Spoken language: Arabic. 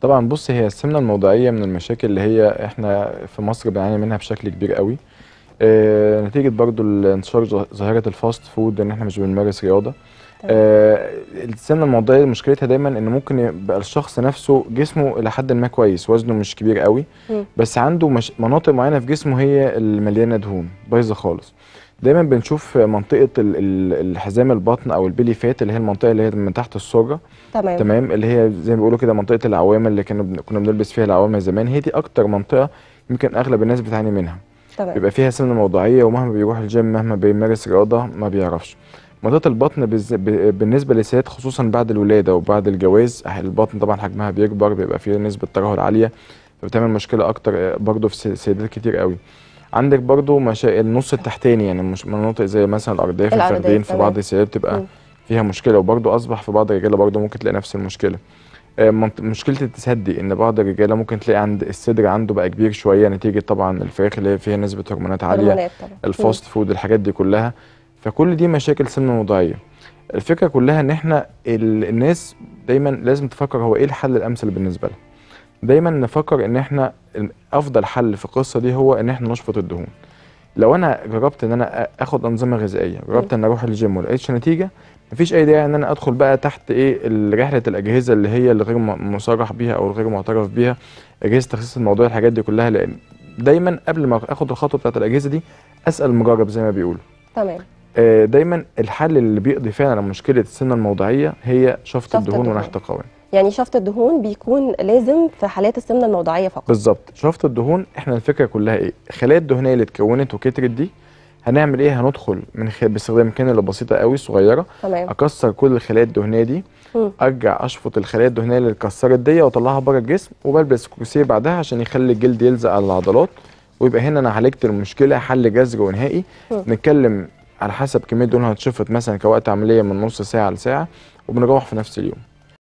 طبعا بص هي السمنه الموضعيه من المشاكل اللي هي احنا في مصر بنعاني منها بشكل كبير قوي آه، نتيجه برضو انتشار ظاهره الفاست فود ان احنا مش بنمارس رياضه آه السمنه الموضعيه مشكلتها دايما ان ممكن يبقى الشخص نفسه جسمه الى حد ما كويس وزنه مش كبير قوي بس عنده مش مناطق معينه في جسمه هي المليانه دهون بايظه خالص دايما بنشوف منطقه الحزام البطن او البيلي فات اللي هي المنطقه اللي هي من تحت السره تمام تمام اللي هي زي ما بيقولوا كده منطقه العوامه اللي كانوا كنا بنلبس فيها العوامه زمان هي دي اكتر منطقه يمكن اغلب الناس بتعاني منها تمام بيبقى فيها سمنه موضعيه ومهما بيروح الجيم مهما بيمارس رياضه ما بيعرفش منطقه البطن بالنسبه للسيدات خصوصا بعد الولاده وبعد الجواز البطن طبعا حجمها بيكبر بيبقى فيه نسبه ترهل عاليه فبتعمل مشكله اكتر آه، برضه في سيدات كتير قوي عندك برضه مشا... النص التحتاني يعني مش مناطق زي مثلا الارداف في الفخذين في بعض السيدات بتبقى م. فيها مشكله وبرضه اصبح في بعض الرجاله برضه ممكن تلاقي نفس المشكله آه، مشكله التسدي دي ان بعض الرجاله ممكن تلاقي عند الصدر عنده بقى كبير شويه نتيجه طبعا الفراخ اللي فيها نسبه هرمونات عاليه الفاست فود الحاجات دي كلها فكل دي مشاكل سمنه وضعية الفكره كلها ان احنا الناس دايما لازم تفكر هو ايه الحل الامثل بالنسبه لها دايما نفكر ان احنا افضل حل في القصه دي هو ان احنا نشفط الدهون لو انا جربت ان انا اخد انظمه غذائيه جربت ان اروح الجيم ولقيتش نتيجه مفيش اي داعي ان انا ادخل بقى تحت ايه رحله الاجهزه اللي هي اللي غير مصرح بيها او الغير معترف بيها اجهزه تخصيص الموضوع الحاجات دي كلها لان دايما قبل ما اخد الخطوه بتاعت الاجهزه دي اسال مجرب زي ما بيقولوا تمام آه، دايما الحل اللي بيقضي فعلا على مشكله السنه الموضعيه هي شفط الدهون ونحت القوام يعني شفط الدهون بيكون لازم في حالات السمنه الموضعيه فقط بالظبط شفط الدهون احنا الفكره كلها ايه الخلايا الدهنيه اللي اتكونت وكترت دي هنعمل ايه هندخل من خ... باستخدام كانولا بسيطه قوي صغيره تمام. اكسر كل الخلايا الدهنيه دي م. ارجع اشفط الخلايا الدهنيه اللي اتكسرت دي واطلعها بره الجسم وبلبس كرسي بعدها عشان يخلي الجلد يلزق على العضلات ويبقى هنا انا عالجت المشكله حل جذري ونهائي م. نتكلم على حسب كميه دهون هتشفط مثلا كوقت عمليه من نص ساعه لساعه وبنروح في نفس اليوم